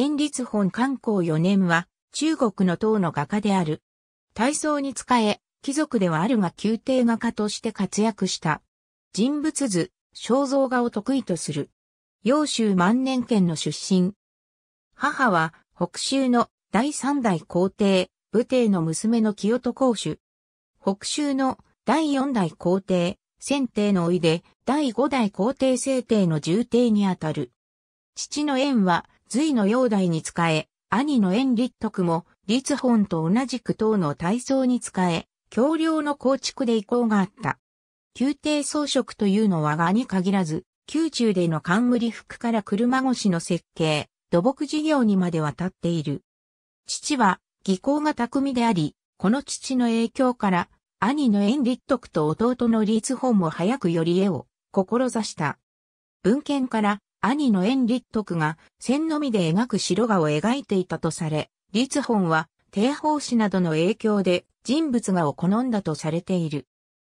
円立本観光4年は、中国の唐の画家である。体操に仕え、貴族ではあるが宮廷画家として活躍した。人物図、肖像画を得意とする。揚州万年県の出身。母は、北州の第三代皇帝、武帝の娘の清戸公主。北州の第四代皇帝、先帝のおいで、第五代皇帝聖帝の重帝にあたる。父の縁は、隋の煬帝に仕え、兄の円立徳も、立本と同じく等の体操に仕え、橋梁の構築で意向があった。宮廷装飾というのは我に限らず、宮中での冠服から車越しの設計、土木事業にまで渡っている。父は、技巧が巧みであり、この父の影響から、兄の円立徳と弟の立本も早くより絵を志した。文献から、兄の縁立徳が線のみで描く白画を描いていたとされ、立本は帝法師などの影響で人物画を好んだとされている。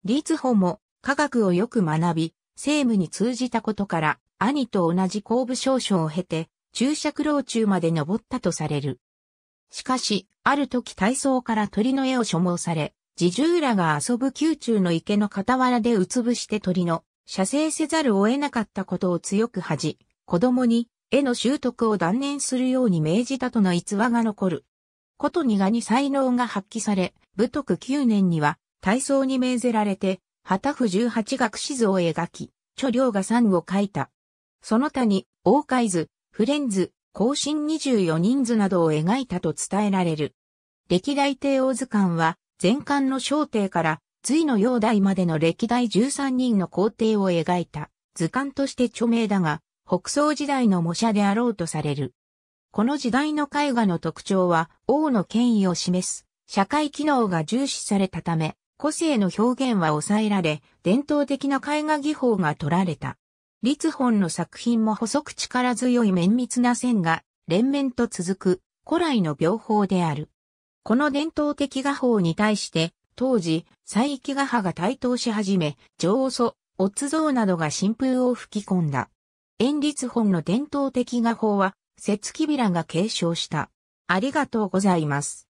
立本も科学をよく学び、政務に通じたことから兄と同じ後部少将を経て、注釈老中まで登ったとされる。しかし、ある時体操から鳥の絵を所望され、自重らが遊ぶ宮中の池の傍らでうつぶして鳥の射精せざるを得なかったことを強く恥じ、子供に絵の習得を断念するように命じたとの逸話が残る。ことにがに才能が発揮され、武徳9年には体操に命ぜられて、旗府十八学士図を描き、著領が三を書いた。その他に、大海図、フレンズ、更新十四人図などを描いたと伝えられる。歴代帝王図鑑は、前巻の小帝から隋の煬代までの歴代13人の皇帝を描いた図鑑として著名だが、北宋時代の模写であろうとされる。この時代の絵画の特徴は王の権威を示す社会機能が重視されたため、個性の表現は抑えられ、伝統的な絵画技法が取られた。立本の作品も細く力強い綿密な線が連綿と続く古来の描法である。この伝統的画法に対して当時、西域画派が台頭し始め、上祖、オ像ツなどが新風を吹き込んだ。円立本の伝統的画法は、節木ビラが継承した。ありがとうございます。